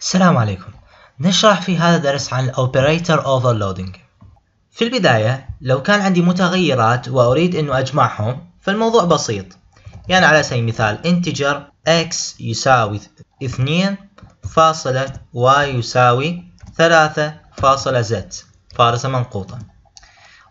السلام عليكم نشرح في هذا الدرس عن Operator Overloading في البداية لو كان عندي متغيرات وأريد أنه أجمعهم فالموضوع بسيط يعني على سبيل المثال integer x يساوي 2 فاصلة y يساوي 3 فاصلة z فارسة منقوطة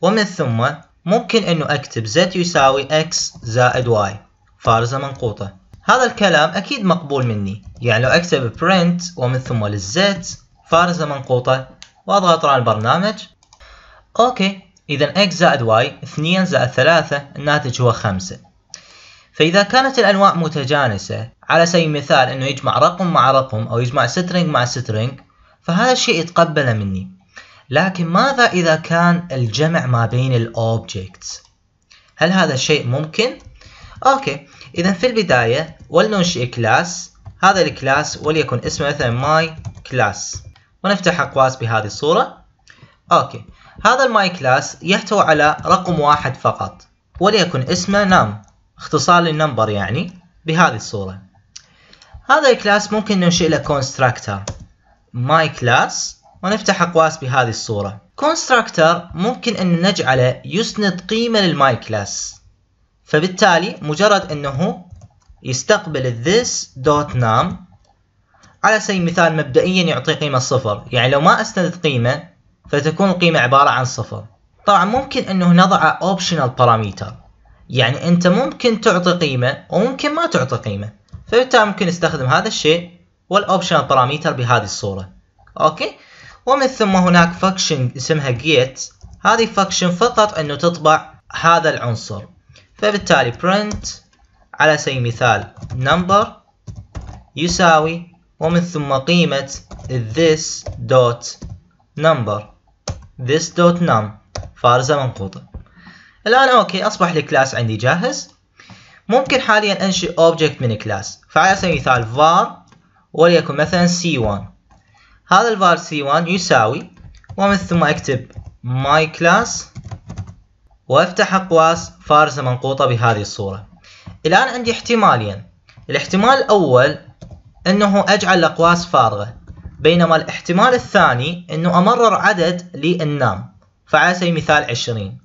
ومن ثم ممكن أنه أكتب z يساوي x زائد y فارسة منقوطة هذا الكلام أكيد مقبول مني يعني لو أكتب print ومن ثم للزت فارزة منقوطة وأضغط على البرنامج أوكي إذا x زائد y 2 زائد 3 الناتج هو 5 فإذا كانت الأنواع متجانسة على سبيل المثال أنه يجمع رقم مع رقم أو يجمع سترينج مع سترينج فهذا الشيء يتقبله مني لكن ماذا إذا كان الجمع ما بين الأوبجكتس هل هذا الشيء ممكن؟ أوكي إذا في البداية ولننشئ كلاس هذا الكلاس وليكن اسمه مثلا ماي كلاس ونفتح أقواس بهذه الصورة أوكي هذا الماي كلاس يحتوي على رقم واحد فقط وليكن اسمه نام اختصار للنمبر يعني بهذه الصورة هذا الكلاس ممكن ننشئ له كونستراكتر ماي كلاس ونفتح أقواس بهذه الصورة كونستراكتر ممكن أن نجعله يسند قيمة للماي كلاس فبالتالي مجرد انه يستقبل this dot num على سبيل المثال مبدئيا يعطي قيمة صفر يعني لو ما استند قيمة فتكون القيمة عبارة عن صفر طبعا ممكن انه نضع optional parameter يعني انت ممكن تعطي قيمة وممكن ما تعطي قيمة فبالتالي ممكن نستخدم هذا الشيء والoptional parameter بهذه الصورة اوكي ومن ثم هناك function اسمها get هذه function فقط انه تطبع هذا العنصر فبالتالي print على سبيل المثال number يساوي ومن ثم قيمة this dot number this dot num فارزة منقوطة الآن أوكي أصبح الكلاس عندي جاهز ممكن حاليا أنشئ object من كلاس فعلى سبيل المثال var وليكن مثلا c1 هذا الفار c1 يساوي ومن ثم أكتب my class وأفتح أقواس فارسة منقوطة بهذه الصورة الآن عندي احتمالين الاحتمال الأول أنه أجعل الأقواس فارغة بينما الاحتمال الثاني أنه أمرر عدد للنام فعلى سبيل المثال 20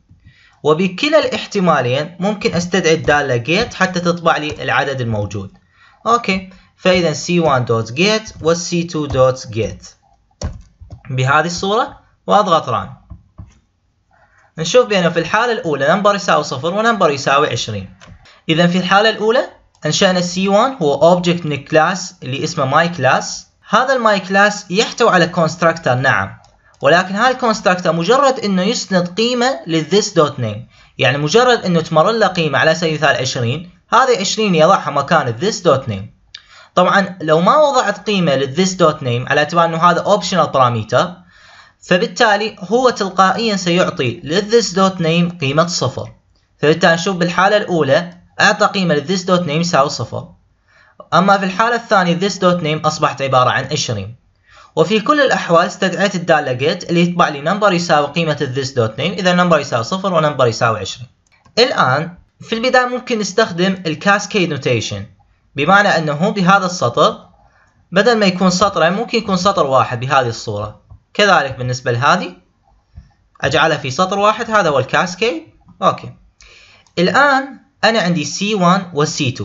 وبكلا الاحتمالين ممكن أستدعي الدالة جيت حتى تطبع لي العدد الموجود أوكي فإذا 1get c والc2.get بهذه الصورة وأضغط ران نشوف بأنه في الحالة الأولى نمبر يساوي صفر ونمبر يساوي عشرين إذا في الحالة الأولى أنشأنا C1 هو Object من Class اللي اسمه My Class هذا My Class يحتوي على Constructor نعم ولكن هاي Constructor مجرد انه يسند قيمة للـ This.Name يعني مجرد انه تمر له قيمة على سبيل المثال 20 هذه 20 يضعها مكان this طبعا لو ما وضعت قيمة للـ This.Name على اعتبار انه هذا Optional Parameter فبالتالي هو تلقائيا سيعطي للthis دوت نيم قيمة صفر فبالتالي نشوف بالحالة الأولى أعطى قيمة للthis دوت نيم يساوي صفر أما في الحالة الثانية this دوت نيم أصبحت عبارة عن 20 وفي كل الأحوال استدعيت الدالة get اللي يتبع لي number يساوي قيمة this دوت نيم إذا number يساوي صفر ونمبر يساوي 20 الآن في البداية ممكن نستخدم الكاسكيد نوتيشن بمعنى أنه بهذا السطر بدل ما يكون سطرين ممكن يكون سطر واحد بهذه الصورة كذلك بالنسبة لهذه أجعلها في سطر واحد هذا هو الكاسكي أوكي الآن أنا عندي C1 و C2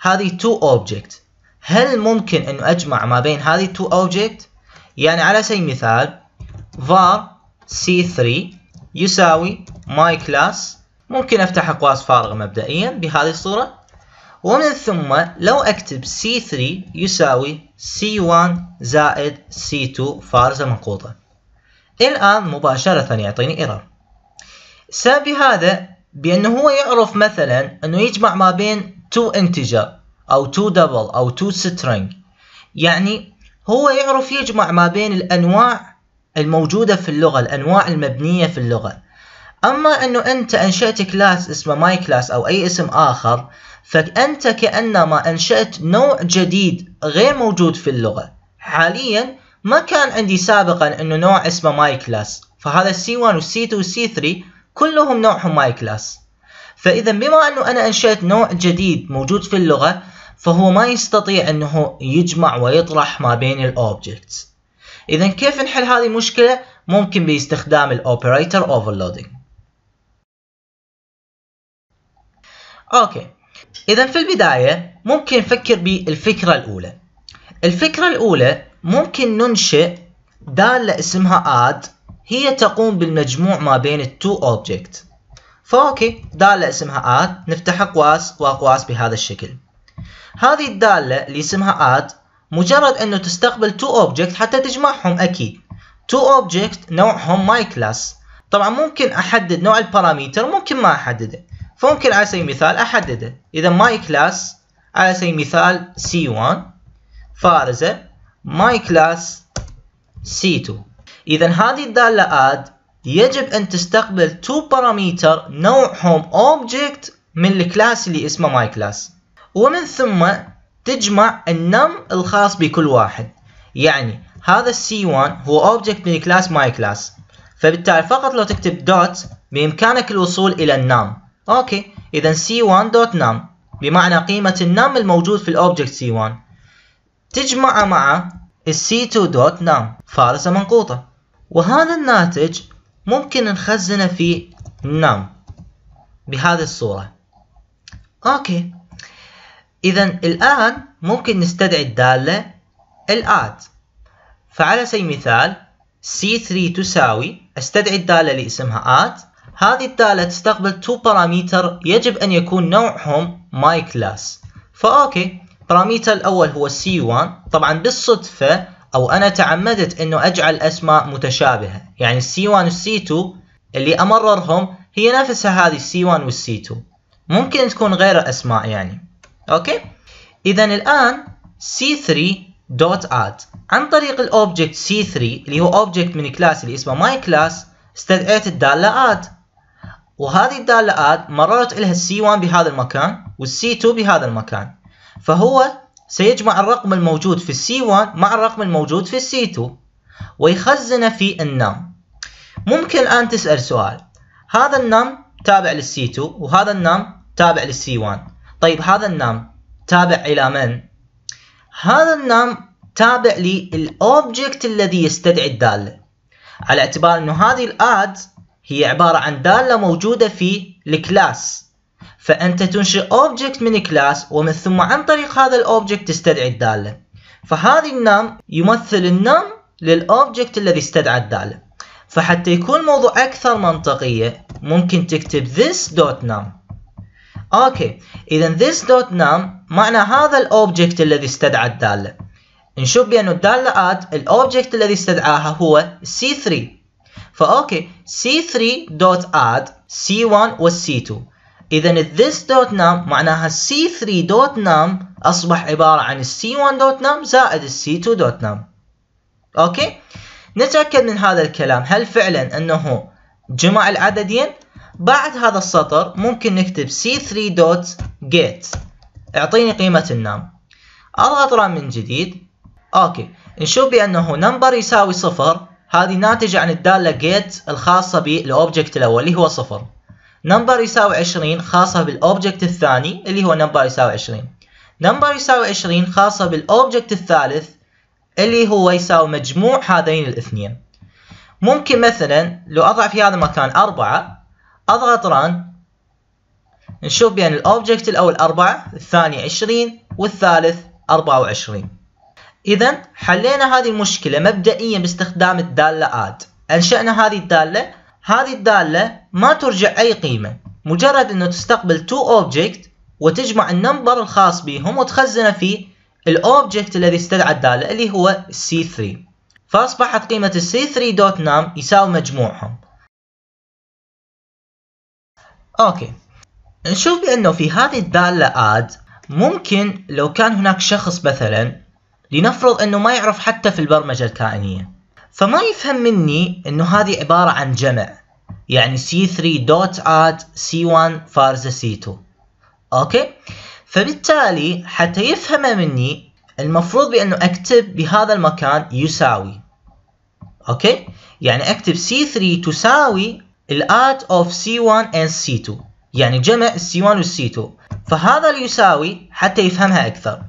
هذه 2 object هل ممكن أن أجمع ما بين هذه 2 object يعني على سبيل المثال var C3 يساوي my class ممكن أفتح أقواس فارغة مبدئيا بهذه الصورة ومن ثم لو أكتب C3 يساوي C1 زائد C2 فارزة منقوطة الآن مباشرة يعطيني ايرور سبب هذا بأنه هو يعرف مثلا أنه يجمع ما بين 2 integer أو 2 double أو 2 string يعني هو يعرف يجمع ما بين الأنواع الموجودة في اللغة الأنواع المبنية في اللغة أما أنه أنت أنشأت كلاس اسمه ماي كلاس أو أي اسم آخر فأنت كأنما أنشأت نوع جديد غير موجود في اللغة حاليا ما كان عندي سابقا أنه نوع اسمه ماي كلاس فهذا السي 1 والسي 2 والسي 3 كلهم نوعهم ماي كلاس فإذا بما أنه أنا أنشأت نوع جديد موجود في اللغة فهو ما يستطيع أنه يجمع ويطرح ما بين الأوبجكتس إذا كيف نحل هذه المشكلة؟ ممكن باستخدام الأوبريتر overloading اوكي اذا في البداية ممكن نفكر بالفكرة الاولى الفكرة الاولى ممكن ننشئ دالة اسمها add هي تقوم بالمجموع ما بين التو اوبجكت فاوكي دالة اسمها add نفتح اقواس واقواس بهذا الشكل هذه الدالة اللي اسمها add مجرد انه تستقبل تو اوبجكت حتى تجمعهم اكيد تو اوبجكت نوعهم ماي كلاس طبعا ممكن احدد نوع الباراميتر ممكن ما احدده فممكن على سبيل المثال احدده اذا ماي كلاس على سبيل المثال C1 فارزه ماي كلاس C2 اذا هذه الداله اد يجب ان تستقبل 2 باراميتر نوعهم اوبجكت من الكلاس اللي اسمه ماي كلاس ومن ثم تجمع النم الخاص بكل واحد يعني هذا السي 1 هو اوبجكت من كلاس ماي كلاس فبالتالي فقط لو تكتب دوت بامكانك الوصول الى النم اوكي اذا c1.num بمعنى قيمة النم الموجود في الاوبجكت c1 تجمع مع c2.num فارسة منقوطة وهذا الناتج ممكن نخزنه في num بهذه الصورة اوكي اذا الان ممكن نستدعي الدالة الاد فعلى سبيل المثال c3 تساوي استدعي الدالة اللي اسمها at هذه الدالة تستقبل 2 باراميتر يجب أن يكون نوعهم my class فأوكي باراميتر الأول هو C1 طبعا بالصدفة أو أنا تعمدت أنه أجعل أسماء متشابهة يعني C1 c 2 اللي أمررهم هي نفسها هذه C1 c 2 ممكن تكون غير أسماء يعني أوكي إذا الآن C3 add عن طريق الأوبجكت C3 اللي هو أوبجكت من كلاس اللي اسمه my class استدعيت الدالة add وهذه الدالة آد مررت إلها السي 1 بهذا المكان والسي 2 بهذا المكان فهو سيجمع الرقم الموجود في السي 1 مع الرقم الموجود في السي 2 ويخزنه في النم ممكن الآن تسأل سؤال هذا النم تابع للسي 2 وهذا النم تابع للسي 1 طيب هذا النم تابع إلى من؟ هذا النم تابع للأوبجكت الذي يستدعي الدالة على اعتبار أنه هذه الآد هي عبارة عن دالة موجودة في الكلاس فأنت تنشئ أوبجكت من كلاس ومن ثم عن طريق هذا الأوبجكت تستدعي الدالة فهذه النام يمثل النام للأوبجكت الذي استدعى الدالة فحتى يكون الموضوع أكثر منطقية ممكن تكتب this.num أوكي إذا this.num معنى هذا الأوبجكت الذي استدعى الدالة نشوف بأن الدالة add الأوبجكت الذي استدعاها هو C3 فاوكي C3 دوت C1 والC2 اذا this دوت num معناها C3 دوت num اصبح عبارة عن C1 دوت num زائد C2 دوت num اوكي نتأكد من هذا الكلام هل فعلا انه جمع العددين بعد هذا السطر ممكن نكتب C3 دوت get اعطيني قيمة النام اضغط رام من جديد اوكي نشوف بانه نمبر يساوي صفر هذه ناتجة عن الدالة get الخاصة بالأوبجكت الأول اللي هو صفر نمبر يساوي 20 خاصة بالأوبجكت الثاني اللي هو نمبر يساوي 20 نمبر يساوي 20 خاصة بالأوبجكت الثالث اللي هو يساوي مجموع هذين الاثنين ممكن مثلا لو أضع في هذا المكان 4 أضغط ران نشوف بأن الأوبجكت الأول 4 الثاني 20 والثالث 24 إذا حلينا هذه المشكلة مبدئيا باستخدام الدالة add أنشأنا هذه الدالة هذه الدالة ما ترجع أي قيمة مجرد أنه تستقبل two object وتجمع النمبر الخاص بهم وتخزنه في الأوبجكت الذي استدعى الدالة اللي هو C3 فأصبحت قيمة C3.num يساوي مجموعهم أوكي نشوف بأنه في هذه الدالة add ممكن لو كان هناك شخص مثلا لنفرض انه ما يعرف حتى في البرمجه الكائنيه فما يفهم مني انه هذه عباره عن جمع يعني c3 add c1 فارزه c2 اوكي فبالتالي حتى يفهم مني المفروض بانه اكتب بهذا المكان يساوي اوكي يعني اكتب c3 تساوي الاد اوف c1 and c2 يعني جمع السي1 والسي2 فهذا اللي يساوي حتى يفهمها أكثر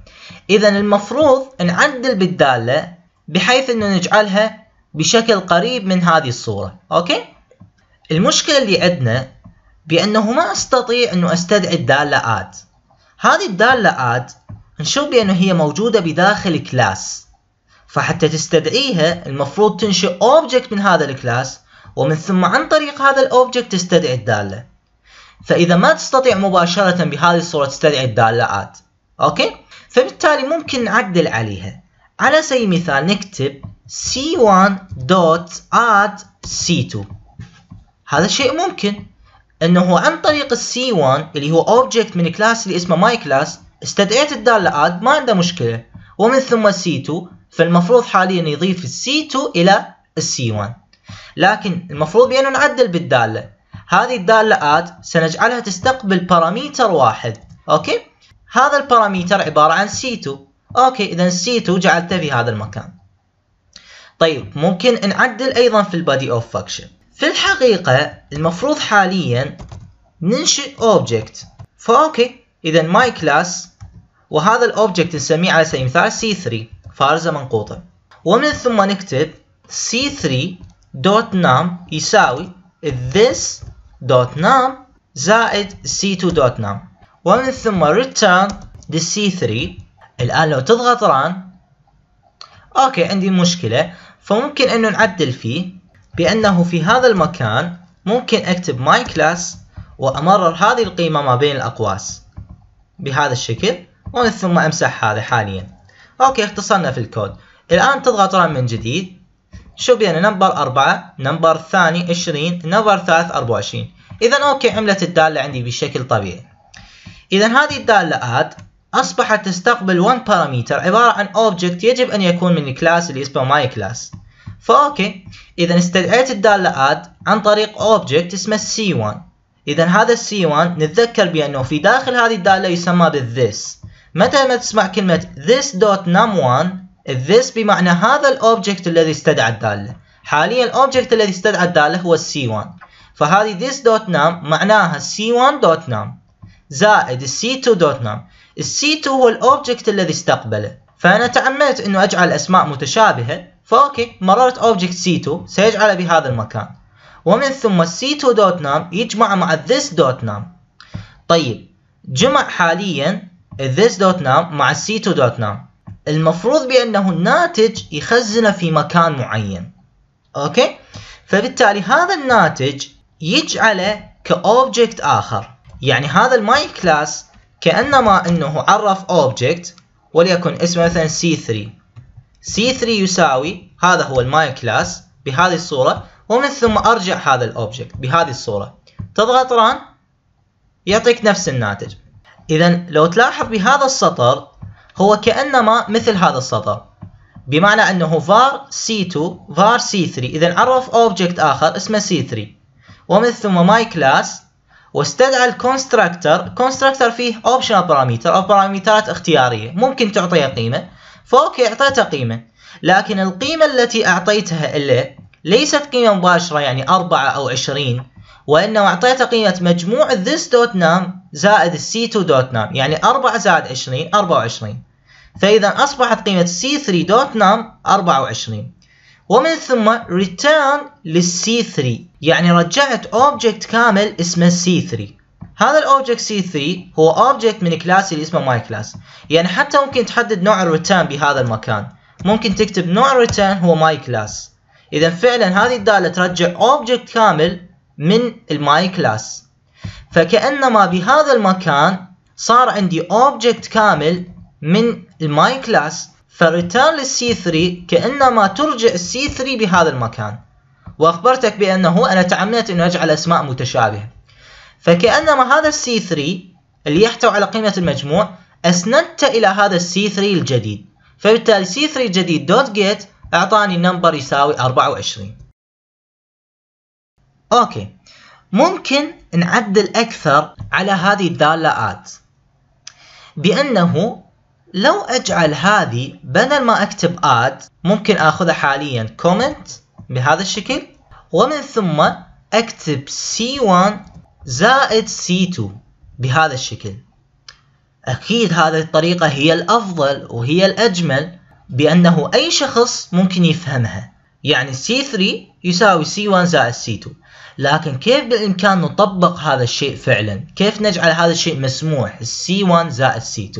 إذا المفروض نعدل بالدالة بحيث أنه نجعلها بشكل قريب من هذه الصورة أوكي؟ المشكلة اللي عندنا بأنه ما أستطيع أنه أستدعي الدالة آد هذه الدالة آد نشوف بأنه هي موجودة بداخل كلاس فحتى تستدعيها المفروض تنشئ أوبجكت من هذا الكلاس ومن ثم عن طريق هذا الأوبجكت تستدعي الدالة فإذا ما تستطيع مباشرة بهذه الصورة تستدعي الدالات أوكي فبالتالي ممكن نعدل عليها على سبيل المثال نكتب c1 دوت c2 هذا شيء ممكن انه عن طريق c 1 اللي هو اوبجكت من كلاس اللي اسمه ماي كلاس استدعيت الداله اد ما عنده مشكله ومن ثم c 2 فالمفروض حاليا يضيف c 2 الى c 1 لكن المفروض بانه نعدل بالداله هذه الدالة اد سنجعلها تستقبل باراميتر واحد اوكي هذا الباراميتر عبارة عن C2 اوكي اذا C2 جعلته في هذا المكان طيب ممكن نعدل ايضا في البادي اوف فانكشن في الحقيقة المفروض حاليا ننشئ اوبجكت فاوكي اذا ماي كلاس وهذا الاوبجكت نسميه على سبيل المثال C3 فارزة منقوطة ومن ثم نكتب C3 دوت نام يساوي this دوت نام زائد c2 دوت نام ومن ثم return للc3 الآن لو تضغط run أوكي عندي مشكلة فممكن أنه نعدل فيه بأنه في هذا المكان ممكن أكتب my class وأمرر هذه القيمة ما بين الأقواس بهذا الشكل ومن ثم أمسح هذا حاليا أوكي اختصرنا في الكود الآن تضغط run من جديد شو بينا نمبر 4 نمبر ثاني 20 نمبر ثالث 24 اذا اوكي عملت الداله عندي بشكل طبيعي اذا هذه الداله اد اصبحت تستقبل 1 بارامتر عباره عن اوبجكت يجب ان يكون من الكلاس اللي اسمه ماي كلاس فاوكي اذا استدعيت الداله اد عن طريق اوبجكت اسمه c1 اذا هذا c1 نتذكر بانه في داخل هذه الداله يسمى بالthis متى ما تسمع كلمه this.num1 this بمعنى هذا الاوبجكت الذي استدعى الداله حاليا الاوبجكت الذي استدعى الداله هو c1 فهذه this معناها c1 زائد c2 دوت c2 هو الاوبجكت الذي استقبله فانا تعمدت انه اجعل اسماء متشابهه فاوكي مررت اوبجكت c2 سيجعله بهذا المكان ومن ثم c2 يجمع مع this طيب جمع حاليا this مع c2 المفروض بأنه الناتج يخزنه في مكان معين أوكي فبالتالي هذا الناتج يجعله كأوبجكت آخر يعني هذا الماي كلاس كأنما أنه عرف أوبجكت وليكن اسمه مثلا C3 C3 يساوي هذا هو الماي كلاس بهذه الصورة ومن ثم أرجع هذا الأوبجكت بهذه الصورة تضغط ران يعطيك نفس الناتج إذا لو تلاحظ بهذا السطر هو كأنما مثل هذا السطر بمعنى أنه var C2 var C3 إذا عرف object آخر اسمه C3 ومن ثم my class واستدعى الكونستراكتر كونستراكتر فيه optional parameter أو باراميترات اختيارية ممكن تعطيه قيمة فأوكي أعطيته قيمة لكن القيمة التي أعطيتها له ليست قيمة مباشرة يعني 4 أو 20 وانه اعطيته قيمه مجموع this دوت نام زائد c2 دوت نام يعني 4 زائد 20 24 فاذا اصبحت قيمه c3 دوت نام 24 ومن ثم return c 3 يعني رجعت object كامل اسمه c 3 هذا الاوبجكت c 3 هو اوبجكت من كلاسي اللي اسمه ماي كلاس يعني حتى ممكن تحدد نوع الريتيرن بهذا المكان ممكن تكتب نوع الريتيرن هو ماي كلاس اذا فعلا هذه الداله ترجع اوبجكت كامل من الماي كلاس فكأنما بهذا المكان صار عندي اوبجكت كامل من الماي كلاس فريتيرن للسي 3 كأنما ترجع السي 3 بهذا المكان واخبرتك بانه انا تعمدت انه اجعل اسماء متشابهه فكأنما هذا السي 3 اللي يحتوي على قيمه المجموع اسندت الى هذا السي 3 الجديد فبالتالي سي 3 جديد دوت جيت اعطاني نمبر يساوي 24 اوكي ممكن نعدل اكثر على هذه الداله الدالات بانه لو اجعل هذه بدل ما اكتب اد ممكن اخذها حاليا كومنت بهذا الشكل ومن ثم اكتب C1 زائد C2 بهذا الشكل اكيد هذه الطريقة هي الافضل وهي الاجمل بانه اي شخص ممكن يفهمها يعني C3 يساوي C1 زائد C2 لكن كيف بالإمكان نطبق هذا الشيء فعلا كيف نجعل هذا الشيء مسموح C1 زائد C2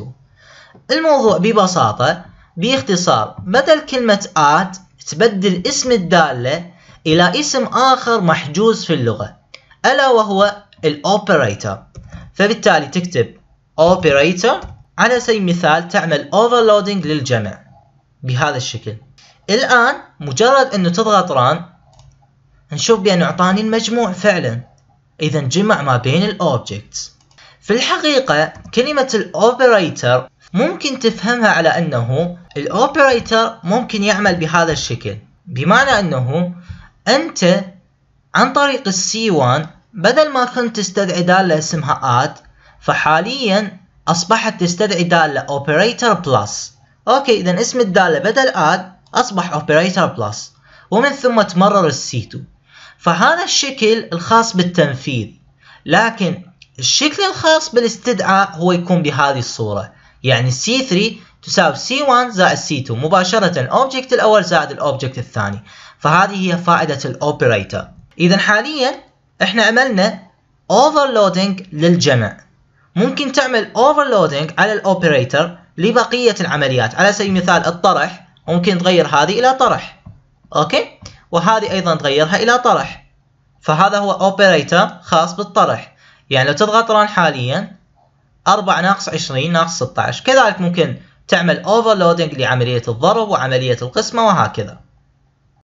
الموضوع ببساطة باختصار بدل كلمة at تبدل اسم الدالة إلى اسم آخر محجوز في اللغة ألا وهو operator فبالتالي تكتب operator على سبيل المثال تعمل overloading للجمع بهذا الشكل الآن مجرد أنه تضغط ران نشوف بأنه أعطاني المجموع فعلا إذا جمع ما بين الأوبجكتس في الحقيقة كلمة الأوبريتر ممكن تفهمها على أنه الأوبريتر ممكن يعمل بهذا الشكل بمعنى أنه أنت عن طريق السي 1 بدل ما كنت تستدعي دالة اسمها add فحاليا أصبحت تستدعي دالة أوبريتر بلس أوكي إذا اسم الدالة بدل add أصبح Operator بلس ومن ثم تمرر C2 فهذا الشكل الخاص بالتنفيذ لكن الشكل الخاص بالاستدعاء هو يكون بهذه الصورة يعني C3 تساوي C1 زائد C2 مباشرة الأوبجكت الأول زائد الأوبجكت الثاني فهذه هي فائدة الأوبريتر إذا حاليا إحنا عملنا overloading للجمع ممكن تعمل overloading على الأوبريتر لبقية العمليات على سبيل المثال الطرح ممكن تغير هذه إلى طرح أوكي وهذه أيضا تغيرها إلى طرح فهذا هو أوبريتر خاص بالطرح يعني لو تضغط ران حاليا 4 ناقص 20 ناقص 16 كذلك ممكن تعمل overloading لعملية الضرب وعملية القسمة وهكذا